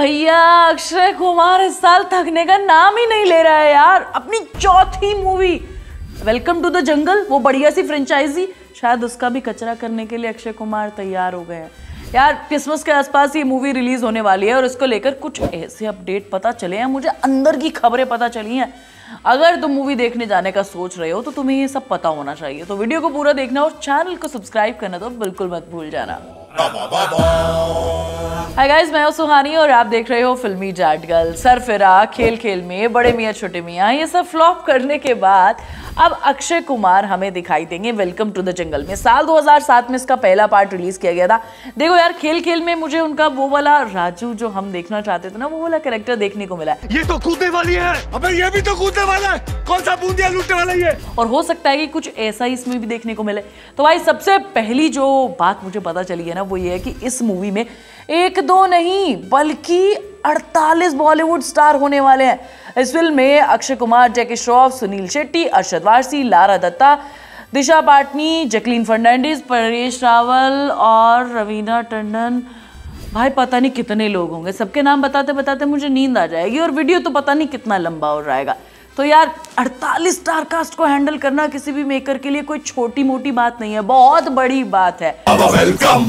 भैया अक्षय कुमार इस साल थकने का नाम ही नहीं ले रहा है यार अपनी चौथी movie welcome to the jungle वो बढ़िया सी फ्रेंचाइजी शायद उसका भी कचरा करने के लिए अक्षय कुमार तैयार हो गए हैं यार क्रिसमस के आसपास ये मूवी रिलीज होने वाली है और इसको लेकर कुछ ऐसे अपडेट पता चले हैं मुझे अंदर की खबरें पता चली हैं अगर तुम मूवी देखने जाने का सोच रहे हो तो तुम्हें ये सब पता होना चाहिए तो वीडियो को पूरा देखना और चैनल को सब्सक्राइब करना तो बिल्कुल मत भूल जाना हाय गाइस मैं सुहानी और आप देख रहे हो फिल्मी जाट गर्ल फिरा खेल खेल में बड़े मियाँ छोटे मियाँ ये सब फ्लॉप करने के बाद अब अक्षय कुमार हमें दिखाई देंगे वेलकम टू द जंगल में साल 2007 में इसका पहला पार्ट रिलीज किया गया था देखो यार खेल खेल में मुझे उनका वो वाला राजू जो हम देखना चाहते थे ना वो वाला कैरेक्टर देखने को मिला ये तो कूदने वाली है अबे ये भी तो कूदने वाला है कौन सा बूंदिया लूटने वाला ये और हो सकता है कि कुछ ऐसा ही इसमें भी देखने को मिले तो भाई सबसे पहली जो बात मुझे पता चली है ना वो ये है कि इस मूवी में एक दो नहीं बल्कि 48 बॉलीवुड स्टार होने वाले हैं इस फिल्म में अक्षय कुमार जैकी श्रॉफ सुनील शेट्टी अरशद वारसी लारा दत्ता दिशा पाटनी जैकलीन फर्नांडिस परेश रावल और रवीना टंडन भाई पता नहीं कितने लोग होंगे सबके नाम बताते बताते मुझे नींद आ जाएगी और वीडियो तो पता नहीं कितना लंबा हो जाएगा तो यार 48 स्टार कास्ट को हैंडल करना किसी भी मेकर के लिए कोई छोटी मोटी बात नहीं है बहुत बड़ी बात है वेलकम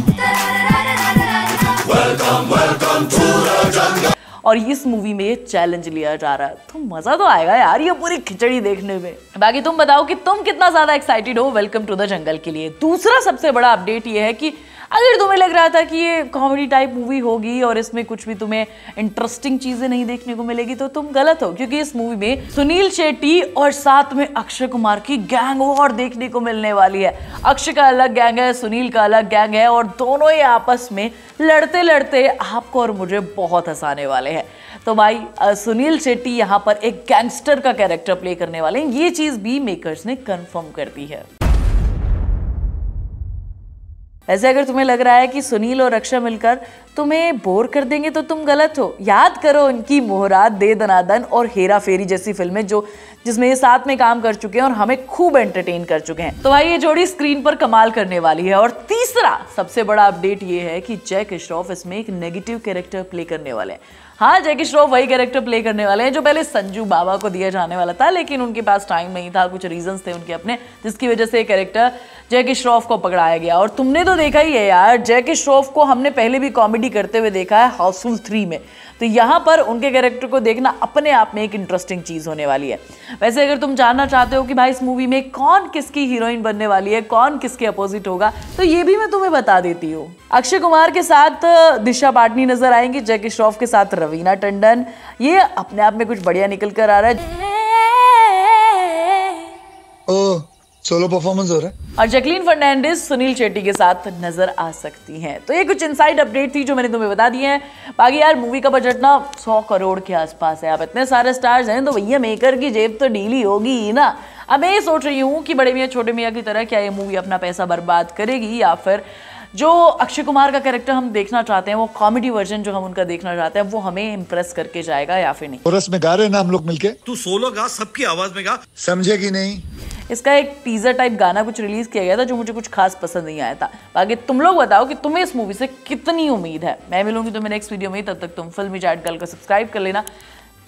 और इस मूवी में चैलेंज लिया जा रहा है तो मजा तो आएगा यार ये पूरी खिचड़ी देखने में बाकी तुम बताओ कि तुम कितना ज्यादा एक्साइटेड हो वेलकम टू द जंगल के लिए दूसरा सबसे बड़ा अपडेट ये है कि अगर तुम्हें लग रहा था कि ये कॉमेडी टाइप मूवी होगी और इसमें कुछ भी तुम्हें इंटरेस्टिंग चीज़ें नहीं देखने को मिलेगी तो तुम गलत हो क्योंकि इस मूवी में सुनील शेट्टी और साथ में अक्षय कुमार की गैंग और देखने को मिलने वाली है अक्षय का अलग गैंग है सुनील का अलग गैंग है और दोनों ही आपस में लड़ते लड़ते आपको और मुझे बहुत हंसाने वाले हैं तो भाई सुनील शेट्टी यहाँ पर एक गैंगस्टर का कैरेक्टर प्ले करने वाले हैं ये चीज़ भी मेकर्स ने कंफर्म कर दी है ऐसे अगर तुम्हें लग रहा है कि सुनील और रक्षा मिलकर तुम्हें बोर कर देंगे तो तुम गलत हो याद करो उनकी मोहरात दे दनादन और हेरा फेरी जैसी फिल्में जो जिसमें ये साथ में काम कर चुके हैं और हमें खूब एंटरटेन कर चुके हैं तो भाई ये जोड़ी स्क्रीन पर कमाल करने वाली है और तीसरा सबसे बड़ा अपडेट ये है कि जय किश्रॉफ इसमें एक नेगेटिव कैरेक्टर प्ले करने वाले हैं हाँ जय किश्रॉफ वही कैरेक्टर प्ले करने वाले हैं जो पहले संजू बाबा को दिया जाने वाला था लेकिन उनके पास टाइम नहीं था कुछ रीजन थे उनके अपने जिसकी वजह से ये कैरेक्टर जय किश्रॉफ को पकड़ाया गया और तुमने तो देखा ही है यार जैकी श्रॉफ को हमने पहले भी कॉमेडी करते हुए देखा है हाउसफुल थ्री में तो यहाँ पर उनके कैरेक्टर को देखना अपने आप में एक इंटरेस्टिंग चीज़ होने वाली है वैसे अगर तुम जानना चाहते हो कि भाई इस मूवी में कौन किसकी हीरोइन बनने वाली है कौन किसके अपोजिट होगा तो ये भी मैं तुम्हें बता देती हूँ अक्षय कुमार के साथ दिशा पाटनी नजर आएंगी जैकी श्रॉफ के साथ रवीना टंडन ये अपने आप में कुछ बढ़िया निकल कर आ रहा है सोलो परफॉर्मेंस हो रहा है और जैकलीन फर्नांडिस सुनील शेट्टी के साथ नजर आ सकती हैं तो ये कुछ इनसाइड अपडेट थी जो मैंने तुम्हें बता दी है बाकी यार मूवी का बजट ना सौ करोड़ के आसपास है आप इतने सारे स्टार्स हैं तो भैया मेकर की जेब तो डीली होगी ही ना अब मैं ये सोच रही हूँ कि बड़े मियाँ छोटे मियाँ की तरह क्या ये मूवी अपना पैसा बर्बाद करेगी या फिर जो अक्षय कुमार का कैरेक्टर हम देखना चाहते हैं वो कॉमेडी वर्जन जो हम उनका देखना चाहते हैं वो हमें इम्प्रेस करके जाएगा या फिर नहीं और में गा रहे ना हम लोग मिलके तू सोलो गा सबकी आवाज में गा समझेगी नहीं इसका एक टीज़र टाइप गाना कुछ रिलीज़ किया गया था जो मुझे कुछ खास पसंद नहीं आया था बाकी तुम लोग बताओ कि तुम्हें इस मूवी से कितनी उम्मीद है मैं मिलूंगी तुम्हें नेक्स्ट वीडियो में तब तक तुम फिल्मी चैट गर्ल को सब्सक्राइब कर लेना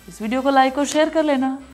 इस वीडियो को लाइक और शेयर कर लेना